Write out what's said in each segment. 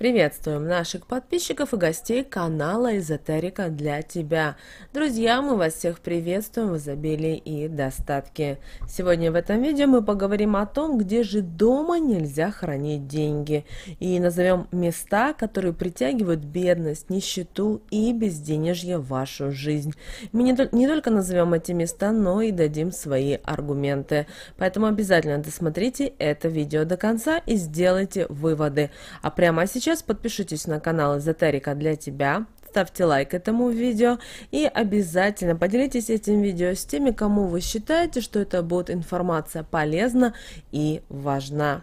Приветствуем наших подписчиков и гостей канала Эзотерика для тебя. Друзья, мы вас всех приветствуем в изобилии и достатке. Сегодня в этом видео мы поговорим о том, где же дома нельзя хранить деньги. И назовем места, которые притягивают бедность, нищету и безденежье в вашу жизнь. Мы не только назовем эти места, но и дадим свои аргументы. Поэтому обязательно досмотрите это видео до конца и сделайте выводы. А прямо сейчас сейчас подпишитесь на канал Эзотерика для тебя, ставьте лайк этому видео и обязательно поделитесь этим видео с теми, кому вы считаете, что это будет информация полезна и важна.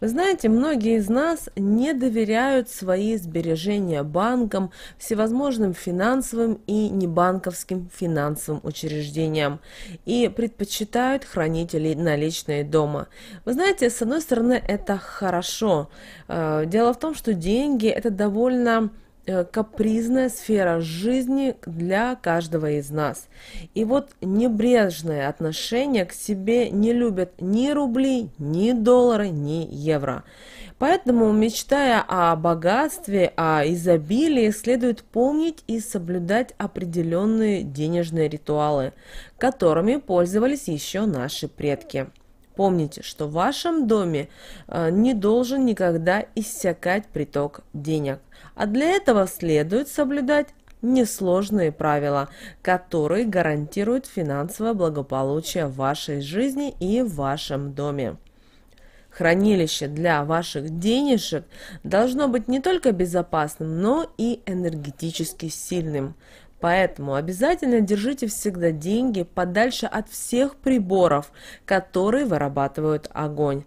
Вы знаете, многие из нас не доверяют свои сбережения банкам, всевозможным финансовым и небанковским финансовым учреждениям и предпочитают хранить наличные дома. Вы знаете, с одной стороны, это хорошо. Э, дело в том, что деньги – это довольно Э, капризная сфера жизни для каждого из нас. И вот небрежное отношение к себе не любят ни рубли, ни доллары, ни евро. Поэтому, мечтая о богатстве, о изобилии, следует помнить и соблюдать определенные денежные ритуалы, которыми пользовались еще наши предки. Помните, что в вашем доме э, не должен никогда иссякать приток денег, а для этого следует соблюдать несложные правила, которые гарантируют финансовое благополучие в вашей жизни и в вашем доме. Хранилище для ваших денежек должно быть не только безопасным, но и энергетически сильным. Поэтому обязательно держите всегда деньги подальше от всех приборов, которые вырабатывают огонь.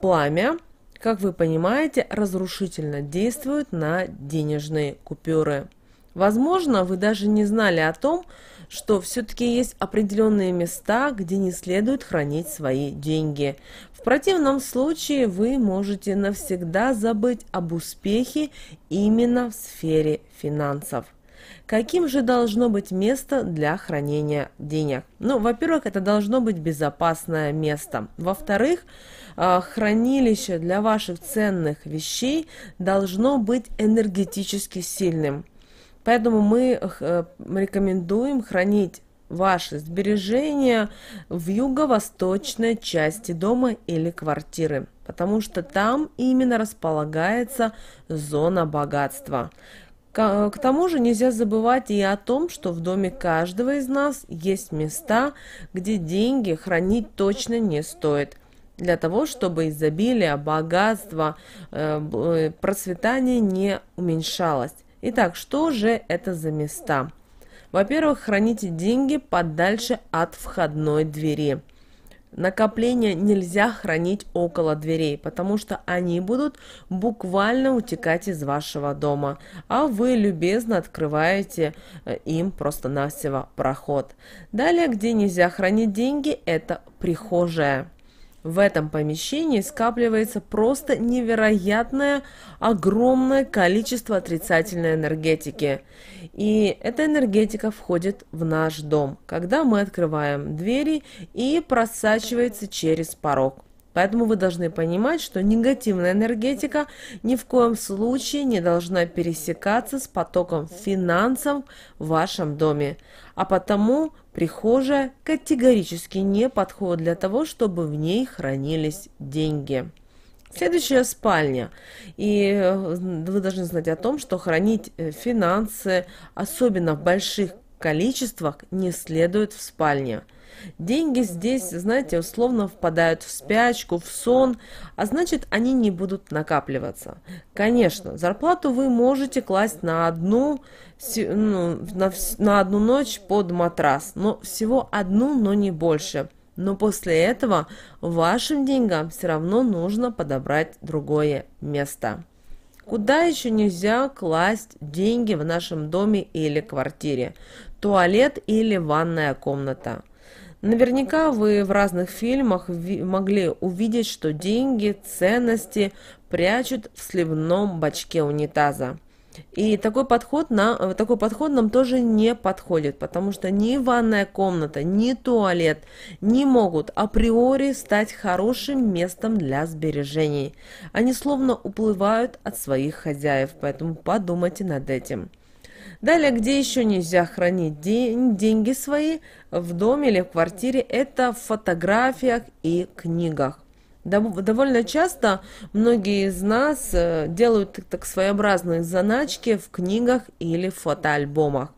Пламя, как вы понимаете, разрушительно действует на денежные купюры. Возможно, вы даже не знали о том, что все-таки есть определенные места, где не следует хранить свои деньги. В противном случае вы можете навсегда забыть об успехе именно в сфере финансов. Каким же должно быть место для хранения денег? Ну, во-первых, это должно быть безопасное место. Во-вторых, э, хранилище для ваших ценных вещей должно быть энергетически сильным. Поэтому мы э, рекомендуем хранить ваши сбережения в юго-восточной части дома или квартиры, потому что там именно располагается зона богатства. К тому же нельзя забывать и о том, что в доме каждого из нас есть места, где деньги хранить точно не стоит. Для того, чтобы изобилие, богатство, э, э, процветание не уменьшалось. Итак, что же это за места? Во-первых, храните деньги подальше от входной двери – Накопления нельзя хранить около дверей, потому что они будут буквально утекать из вашего дома, а вы любезно открываете э, им просто-навсего проход. Далее, где нельзя хранить деньги, это прихожая. В этом помещении скапливается просто невероятное, огромное количество отрицательной энергетики. И эта энергетика входит в наш дом, когда мы открываем двери и просачивается через порог. Поэтому вы должны понимать, что негативная энергетика ни в коем случае не должна пересекаться с потоком финансов в вашем доме. А потому прихожая категорически не подходит для того, чтобы в ней хранились деньги. Следующая спальня. И э, вы должны знать о том, что хранить э, финансы, особенно в больших количествах, не следует в спальне. Деньги здесь, знаете, условно впадают в спячку, в сон, а значит они не будут накапливаться. Конечно, зарплату вы можете класть на одну, ну, на, на одну ночь под матрас, но всего одну, но не больше. Но после этого вашим деньгам все равно нужно подобрать другое место. Куда еще нельзя класть деньги в нашем доме или квартире? Туалет или ванная комната. Наверняка вы в разных фильмах могли увидеть, что деньги, ценности прячут в сливном бачке унитаза. И такой подход, на, такой подход нам тоже не подходит, потому что ни ванная комната, ни туалет не могут априори стать хорошим местом для сбережений. Они словно уплывают от своих хозяев, поэтому подумайте над этим. Далее, где еще нельзя хранить день деньги свои в доме или в квартире, это в фотографиях и книгах. Довольно часто многие из нас э, делают так своеобразные заначки в книгах или фотоальбомах.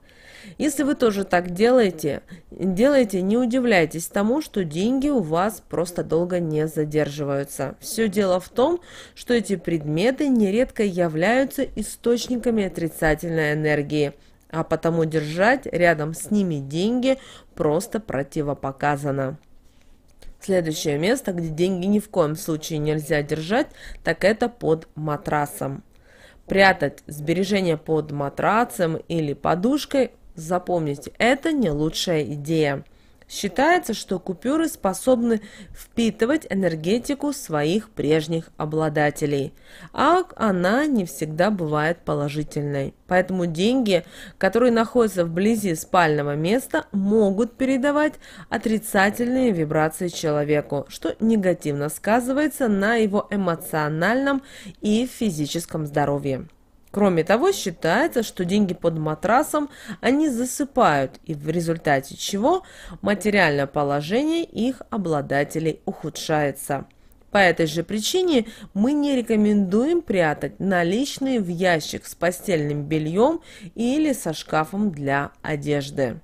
Если вы тоже так делаете, делаете, не удивляйтесь тому, что деньги у вас просто долго не задерживаются. Все дело в том, что эти предметы нередко являются источниками отрицательной энергии, а потому держать рядом с ними деньги просто противопоказано. Следующее место, где деньги ни в коем случае нельзя держать, так это под матрасом. Прятать сбережения под матрасом или подушкой Запомните, это не лучшая идея. Считается, что купюры способны впитывать энергетику своих прежних обладателей, а она не всегда бывает положительной. Поэтому деньги, которые находятся вблизи спального места, могут передавать отрицательные вибрации человеку, что негативно сказывается на его эмоциональном и физическом здоровье. Кроме того, считается, что деньги под матрасом они засыпают, и в результате чего материальное положение их обладателей ухудшается. По этой же причине мы не рекомендуем прятать наличные в ящик с постельным бельем или со шкафом для одежды.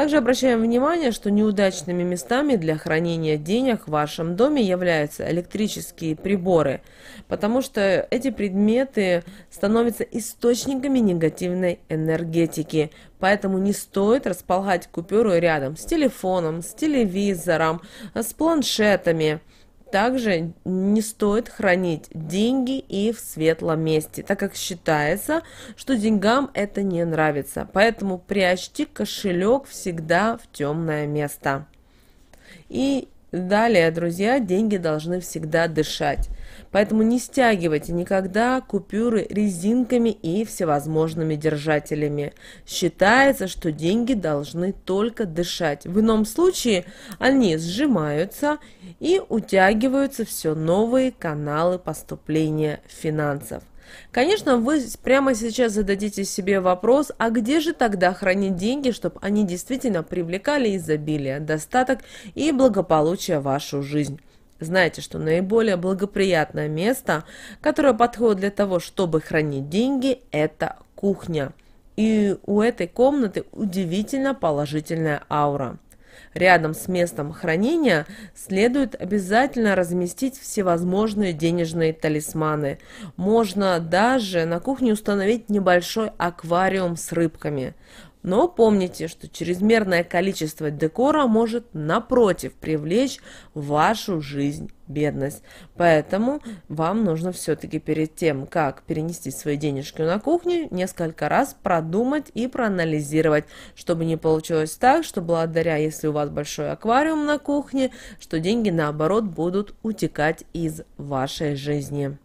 Также обращаем внимание, что неудачными местами для хранения денег в вашем доме являются электрические приборы, потому что эти предметы становятся источниками негативной энергетики. Поэтому не стоит располагать купюры рядом с телефоном, с телевизором, с планшетами. Также не стоит хранить деньги и в светлом месте, так как считается, что деньгам это не нравится. Поэтому прячьте кошелек всегда в темное место. И далее, друзья, деньги должны всегда дышать. Поэтому не стягивайте никогда купюры резинками и всевозможными держателями. Считается, что деньги должны только дышать. В ином случае они сжимаются и утягиваются все новые каналы поступления финансов. Конечно, вы прямо сейчас зададите себе вопрос, а где же тогда хранить деньги, чтобы они действительно привлекали изобилие, достаток и благополучие в вашу жизнь? Знаете, что наиболее благоприятное место, которое подходит для того, чтобы хранить деньги, это кухня. И у этой комнаты удивительно положительная аура. Рядом с местом хранения следует обязательно разместить всевозможные денежные талисманы. Можно даже на кухне установить небольшой аквариум с рыбками. Но помните, что чрезмерное количество декора может, напротив, привлечь в вашу жизнь бедность. Поэтому вам нужно все-таки перед тем, как перенести свои денежки на кухню, несколько раз продумать и проанализировать, чтобы не получилось так, что благодаря, если у вас большой аквариум на кухне, что деньги наоборот будут утекать из вашей жизни.